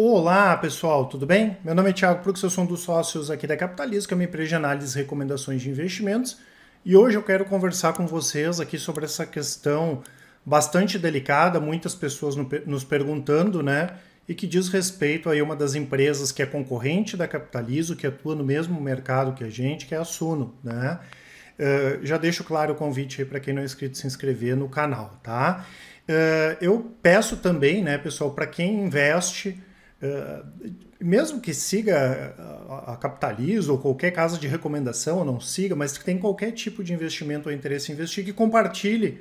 Olá pessoal, tudo bem? Meu nome é Thiago Prux, eu sou um dos sócios aqui da Capitalismo, que é uma empresa de análise e recomendações de investimentos. E hoje eu quero conversar com vocês aqui sobre essa questão bastante delicada, muitas pessoas nos perguntando, né? E que diz respeito a uma das empresas que é concorrente da Capitalizo, que atua no mesmo mercado que a gente, que é a Suno, né? Uh, já deixo claro o convite aí para quem não é inscrito se inscrever no canal, tá? Uh, eu peço também, né, pessoal, para quem investe, eh, mesmo que siga eh, a, capitalismo ou qualquer casa de recomendação, ou não siga, mas que tem qualquer tipo de investimento ou interesse em investir, que compartilhe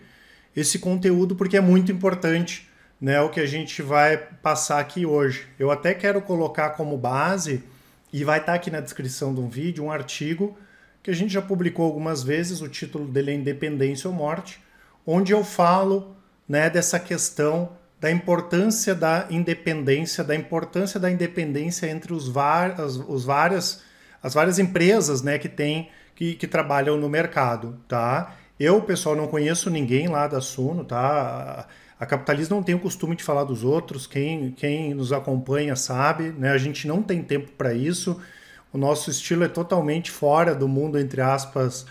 esse conteúdo, porque é muito importante né, o que a gente vai passar aqui hoje. Eu até quero colocar como base, e vai estar tá aqui na descrição do vídeo, um artigo que a gente já publicou algumas vezes, o título dele é Independência ou Morte, onde eu falo né, dessa questão da importância da independência, da importância da independência entre os, as, os várias, as várias empresas né, que tem que, que trabalham no mercado. Tá? Eu, pessoal, não conheço ninguém lá da Suno, tá? A Capitalismo não tem o costume de falar dos outros, quem, quem nos acompanha sabe, né? A gente não tem tempo para isso. O nosso estilo é totalmente fora do mundo, entre aspas,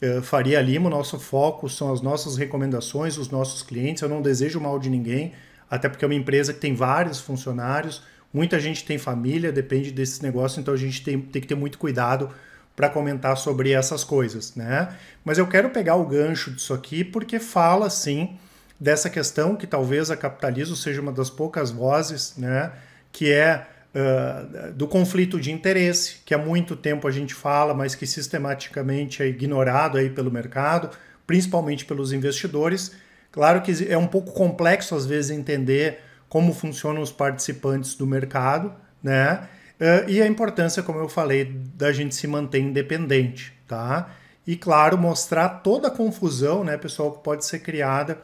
eh, Faria Lima. O nosso foco são as nossas recomendações, os nossos clientes. Eu não desejo mal de ninguém, até porque é uma empresa que tem vários funcionários, muita gente tem família, depende desse negócio, então a gente tem, tem que ter muito cuidado para comentar sobre essas coisas, né? Mas eu quero pegar o gancho disso aqui porque fala sim dessa questão que talvez a capitalismo seja uma das poucas vozes, né? Que é uh, do conflito de interesse, que há muito tempo a gente fala, mas que sistematicamente é ignorado aí pelo mercado, principalmente pelos investidores Claro que é um pouco complexo, às vezes, entender como funcionam os participantes do mercado, né? Eh, e a importância, como eu falei, da gente se manter independente, tá? E, claro, mostrar toda a confusão, né, pessoal, que pode ser criada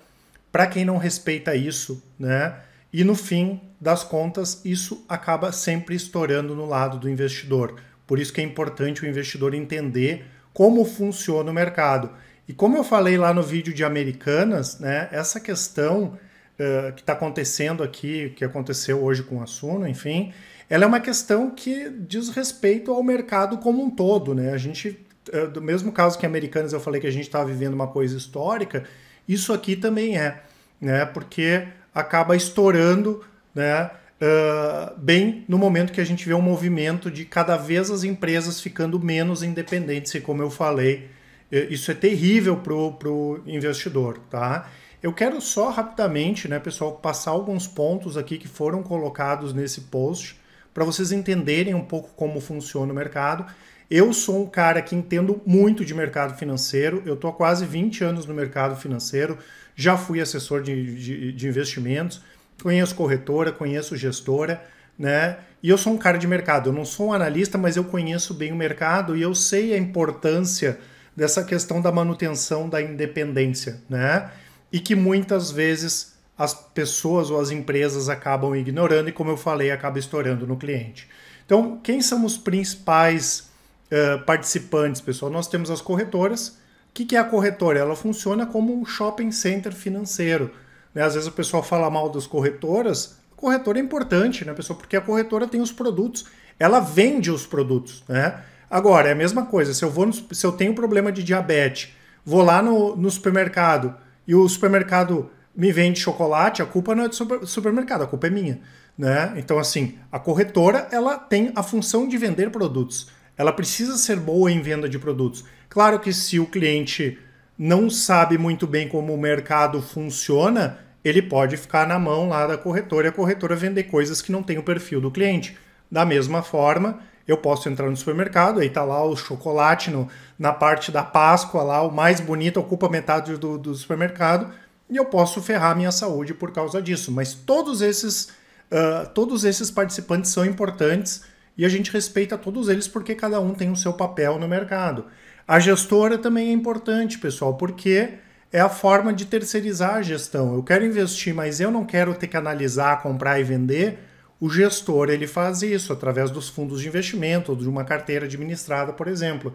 para quem não respeita isso, né? E no fim das contas, isso acaba sempre estourando no lado do investidor. Por isso que é importante o investidor entender como funciona o mercado. E como eu falei lá no vídeo de Americanas, né, essa questão uh, que está acontecendo aqui, que aconteceu hoje com a Suno, enfim, ela é uma questão que diz respeito ao mercado como um todo. Né? A gente, uh, do mesmo caso que Americanas, eu falei que a gente está vivendo uma coisa histórica, isso aqui também é, né? porque acaba estourando né, Uh, bem no momento que a gente vê um movimento de cada vez as empresas ficando menos independentes, e como eu falei, é, isso é terrível para o investidor, tá? Eu quero só rapidamente, né, pessoal, passar alguns pontos aqui que foram colocados nesse post para vocês entenderem um pouco como funciona o mercado. Eu sou um cara que entendo muito de mercado financeiro, eu estou há quase 20 anos no mercado financeiro, já fui assessor de, de, de investimentos, conheço corretora, conheço gestora, né? E eu sou um cara de mercado, eu não sou um analista, mas eu conheço bem o mercado e eu sei a importância dessa questão da manutenção da independência, né? E que muitas vezes as pessoas ou as empresas acabam ignorando e, como eu falei, acaba estourando no cliente. Então, quem são os principais uh, participantes, pessoal? Nós temos as corretoras. O que, que é a corretora? Ela funciona como um shopping center financeiro. Né? Às vezes o pessoal fala mal das corretoras. A corretora é importante, né, pessoal? Porque a corretora tem os produtos, ela vende os produtos, né? Agora, é a mesma coisa, se eu, vou no, se eu tenho problema de diabetes, vou lá no, no supermercado e o supermercado me vende chocolate, a culpa não é do supermercado, a culpa é minha. Né? Então, assim, a corretora ela tem a função de vender produtos. Ela precisa ser boa em venda de produtos. Claro que se o cliente não sabe muito bem como o mercado funciona, ele pode ficar na mão lá da corretora e a corretora vender coisas que não tem o perfil do cliente. Da mesma forma, eu posso entrar no supermercado, aí tá lá o chocolate no, na parte da Páscoa, lá o mais bonito ocupa metade do, do supermercado, e eu posso ferrar minha saúde por causa disso. Mas todos esses, uh, todos esses participantes são importantes e a gente respeita todos eles porque cada um tem o seu papel no mercado. A gestora também é importante, pessoal, porque é a forma de terceirizar a gestão. Eu quero investir, mas eu não quero ter que analisar, comprar e vender o gestor ele faz isso através dos fundos de investimento, ou de uma carteira administrada, por exemplo.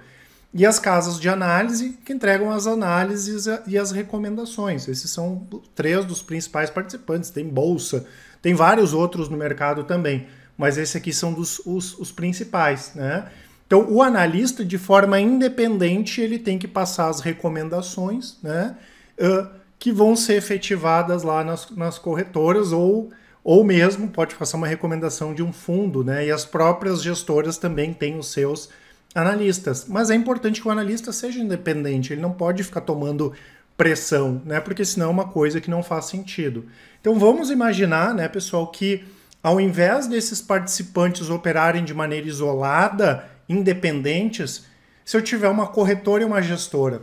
E as casas de análise que entregam as análises e as recomendações. Esses são três dos principais participantes. Tem Bolsa, tem vários outros no mercado também, mas esses aqui são dos, os, os principais. Né? Então, o analista, de forma independente, ele tem que passar as recomendações né, uh, que vão ser efetivadas lá nas, nas corretoras ou ou mesmo pode passar uma recomendação de um fundo, né? E as próprias gestoras também têm os seus analistas. Mas é importante que o analista seja independente, ele não pode ficar tomando pressão, né? Porque senão é uma coisa que não faz sentido. Então vamos imaginar, né, pessoal, que ao invés desses participantes operarem de maneira isolada, independentes, se eu tiver uma corretora e uma gestora,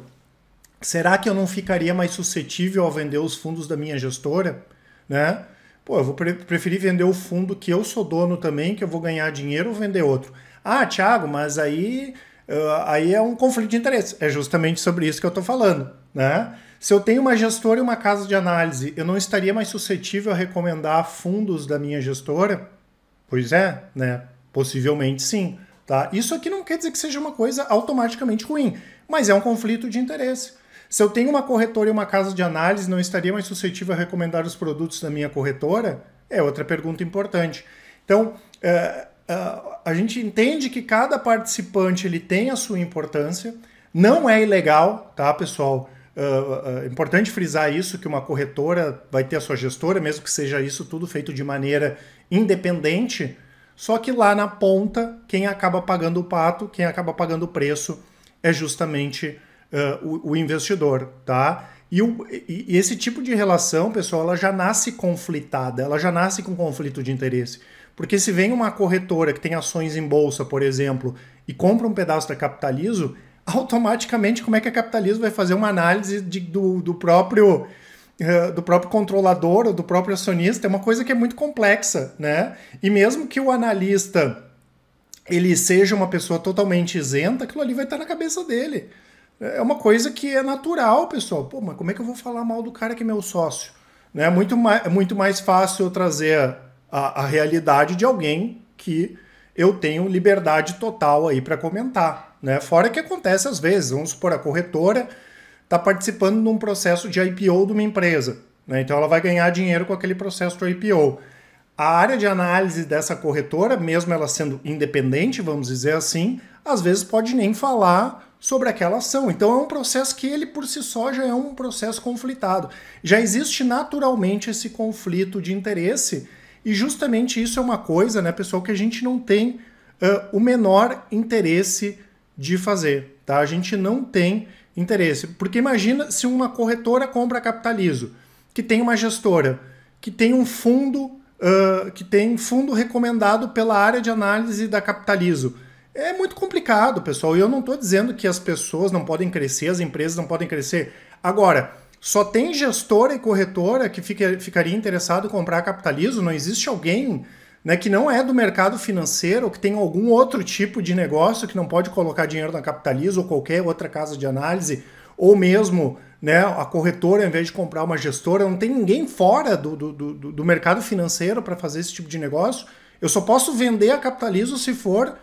será que eu não ficaria mais suscetível a vender os fundos da minha gestora, né? Pô, eu vou pre preferir vender o fundo que eu sou dono também, que eu vou ganhar dinheiro ou vender outro. Ah, Thiago, mas aí, uh, aí é um conflito de interesse. É justamente sobre isso que eu estou falando. Né? Se eu tenho uma gestora e uma casa de análise, eu não estaria mais suscetível a recomendar fundos da minha gestora? Pois é, né? Possivelmente sim. Tá? Isso aqui não quer dizer que seja uma coisa automaticamente ruim, mas é um conflito de interesse. Se eu tenho uma corretora e uma casa de análise, não estaria mais suscetível a recomendar os produtos da minha corretora? É outra pergunta importante. Então, é, é, a gente entende que cada participante ele tem a sua importância. Não é ilegal, tá, pessoal? É, é, importante frisar isso, que uma corretora vai ter a sua gestora, mesmo que seja isso tudo feito de maneira independente, só que lá na ponta, quem acaba pagando o pato, quem acaba pagando o preço, é justamente uh, o, o, investidor, tá? E, o, e, esse tipo de relação, pessoal, ela já nasce conflitada, ela já nasce com conflito de interesse. Porque se vem uma corretora que tem ações em bolsa, por exemplo, e compra um pedaço da Capitalizo, automaticamente como é que a Capitalizo vai fazer uma análise de, do, do próprio eh, do próprio controlador ou do próprio acionista, é uma coisa que é muito complexa, né? E mesmo que o analista ele seja uma pessoa totalmente isenta, aquilo ali vai estar na cabeça dele. É uma coisa que é natural, pessoal. Pô, mas como é que eu vou falar mal do cara que é meu sócio? Né? É, muito mais, é muito mais fácil eu trazer a, a realidade de alguém que eu tenho liberdade total aí para comentar. Né? Fora que acontece às vezes, vamos supor, a corretora está participando de um processo de IPO de uma empresa. Né? Então ela vai ganhar dinheiro com aquele processo de IPO. A área de análise dessa corretora, mesmo ela sendo independente, vamos dizer assim, às vezes pode nem falar sobre aquela ação. Então é um processo que ele por si só já é um processo conflitado. Já existe naturalmente esse conflito de interesse e justamente isso é uma coisa, né, pessoal, que a gente não tem uh, o menor interesse de fazer, tá? A gente não tem interesse. Porque imagina se uma corretora compra capitalizo, que tem uma gestora, que tem um fundo, uh, que tem fundo recomendado pela área de análise da capitalizo é muito complicado, pessoal. E eu não estou dizendo que as pessoas não podem crescer, as empresas não podem crescer. Agora, só tem gestora e corretora que fica, ficaria interessado em comprar capitalismo? Não existe alguém né, que não é do mercado financeiro, que tem algum outro tipo de negócio que não pode colocar dinheiro na capitalismo ou qualquer outra casa de análise, ou mesmo né, a corretora, ao invés de comprar uma gestora, não tem ninguém fora do, do, do, do mercado financeiro para fazer esse tipo de negócio. Eu só posso vender a capitalismo se for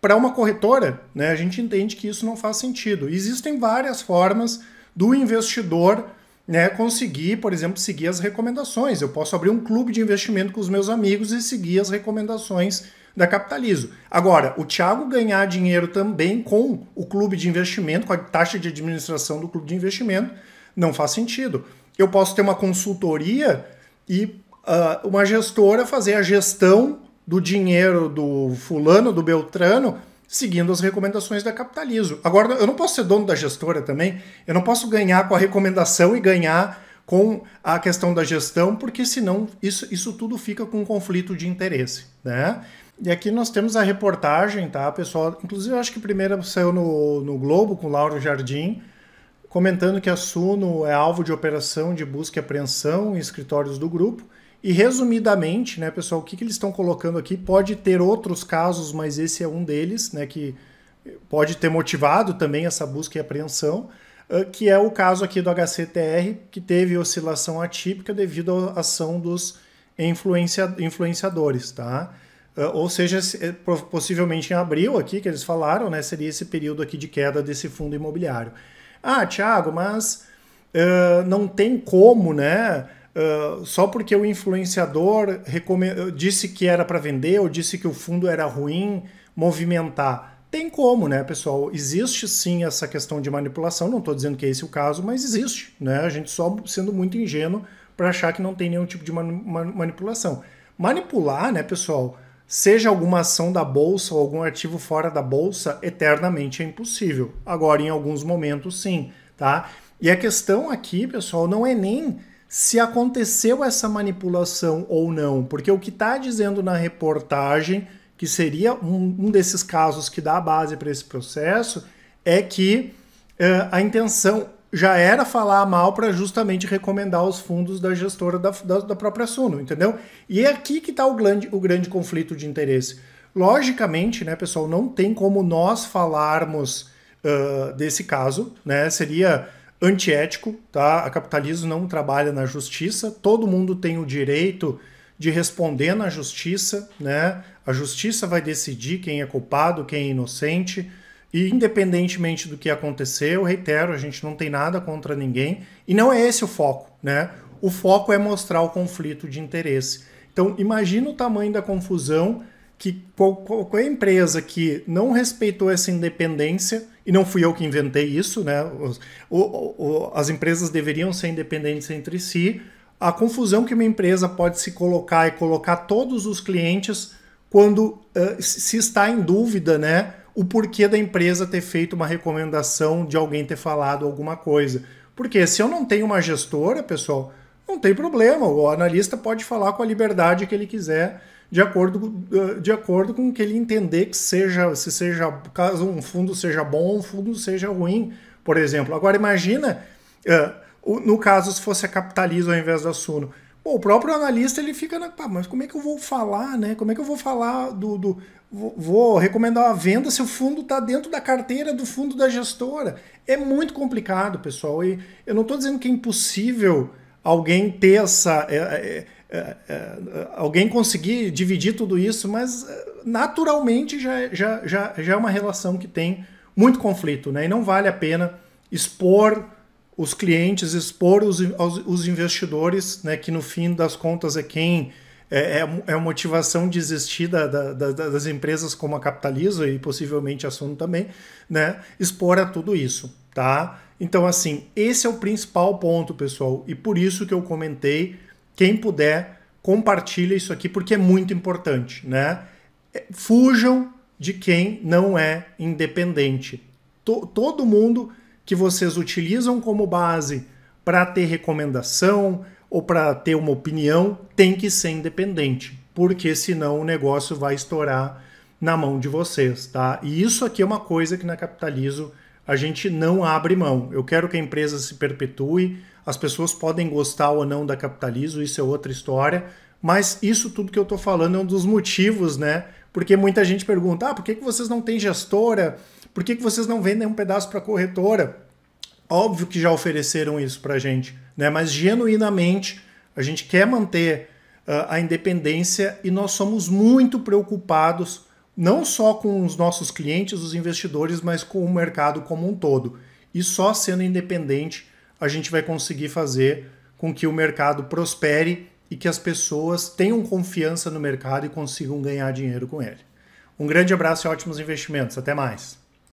para uma corretora, né, a gente entende que isso não faz sentido. Existem várias formas do investidor né, conseguir, por exemplo, seguir as recomendações. Eu posso abrir um clube de investimento com os meus amigos e seguir as recomendações da Capitalizo. Agora, o Thiago ganhar dinheiro também com o clube de investimento, com a taxa de administração do clube de investimento, não faz sentido. Eu posso ter uma consultoria e uh, uma gestora fazer a gestão do dinheiro do fulano, do Beltrano, seguindo as recomendações da Capitalizo. Agora, eu não posso ser dono da gestora também, eu não posso ganhar com a recomendação e ganhar com a questão da gestão, porque senão isso, isso tudo fica com um conflito de interesse, né? E aqui nós temos a reportagem, tá, pessoal? Inclusive, eu acho que a primeira saiu no, no Globo com Lauro Jardim, comentando que a Suno é alvo de operação de busca e apreensão em escritórios do grupo. E resumidamente, né, pessoal, o que, que eles estão colocando aqui? Pode ter outros casos, mas esse é um deles, né, que pode ter motivado também essa busca e apreensão, ah, que é o caso aqui do HCTR, que teve oscilação atípica devido à ação dos influencia, influenciadores, tá? Ah, ou seja, eh, possivelmente em abril aqui, que eles falaram, né, seria esse período aqui de queda desse fundo imobiliário. Ah, Thiago, mas uh, não tem como, né, ah, só porque o influenciador disse que era para vender ou disse que o fundo era ruim, movimentar. Tem como, né, pessoal? Existe sim essa questão de manipulação, não estou dizendo que é esse o caso, mas existe, né? A gente só sendo muito ingênuo para achar que não tem nenhum tipo de man man manipulação. Manipular, né, pessoal, seja alguma ação da bolsa ou algum ativo fora da bolsa, eternamente é impossível. Agora, em alguns momentos, sim, tá? E a questão aqui, pessoal, não é nem se aconteceu essa manipulação ou não, porque o que está dizendo na reportagem, que seria um, um, desses casos que dá a base para esse processo, é que uh, a intenção já era falar mal para justamente recomendar os fundos da gestora da, da, da própria Suno, entendeu? E é aqui que está o grande, o grande conflito de interesse. Logicamente, né, pessoal, não tem como nós falarmos uh, desse caso, né? Seria antiético, tá? A capitalismo não trabalha na justiça, todo mundo tem o direito de responder na justiça, né? A justiça vai decidir quem é culpado, quem é inocente, e independentemente do que acontecer, eu reitero, a gente não tem nada contra ninguém, e não é esse o foco, né? O foco é mostrar o conflito de interesse. Então, imagina o tamanho da confusão que qualquer é empresa que não respeitou essa independência e não fui eu que inventei isso, né? o, o, as empresas deveriam ser independentes entre si. A confusão que uma empresa pode se colocar é colocar todos os clientes quando uh, se está em dúvida, né? O porquê da empresa ter feito uma recomendação de alguém ter falado alguma coisa. Porque se eu não tenho uma gestora, pessoal, não tem problema. O analista pode falar com a liberdade que ele quiser de acordo, de acordo com eh, o que ele entender que seja, se seja, caso um fundo seja bom, um fundo seja ruim, por exemplo. Agora imagina, eh, no caso se fosse a capitalismo ao invés da Suno, o próprio analista ele fica na, pá, mas como é que eu vou falar, né? Como é que eu vou falar do, do vou recomendar uma venda se o fundo está dentro da carteira do fundo da gestora? É muito complicado, pessoal. E eu não estou dizendo que é impossível alguém ter essa eh, é, é, alguém conseguir dividir tudo isso, mas é, naturalmente já, já, já, já é uma relação que tem muito conflito, né? E não vale a pena expor os clientes, expor os, os investidores, né? Que no fim das contas é quem é, é a motivação de existir da, da, das empresas como a Capitaliza e possivelmente a Suno também, né? Expor a tudo isso, tá? Então, assim, esse é o principal ponto, pessoal, e por isso que eu comentei quem puder, compartilha isso aqui porque é muito importante, né? É, fujam de quem não é independente. todo mundo que vocês utilizam como base para ter recomendação ou para ter uma opinião tem que ser independente, porque senão o negócio vai estourar na mão de vocês, tá? E isso aqui é uma coisa que na Capitalizo a gente não abre mão. Eu quero que a empresa se perpetue, as pessoas podem gostar ou não da capitalismo, isso é outra história. Mas isso tudo que eu estou falando é um dos motivos, né? Porque muita gente pergunta: ah, por que, que vocês não têm gestora? Por que, que vocês não vendem um pedaço para corretora? Óbvio que já ofereceram isso para a gente, né? Mas genuinamente a gente quer manter uh, a independência e nós somos muito preocupados não só com os nossos clientes, os investidores, mas com o mercado como um todo. E só sendo independente a gente vai conseguir fazer com que o mercado prospere e que as pessoas tenham confiança no mercado e consigam ganhar dinheiro com ele. Um grande abraço e ótimos investimentos. Até mais.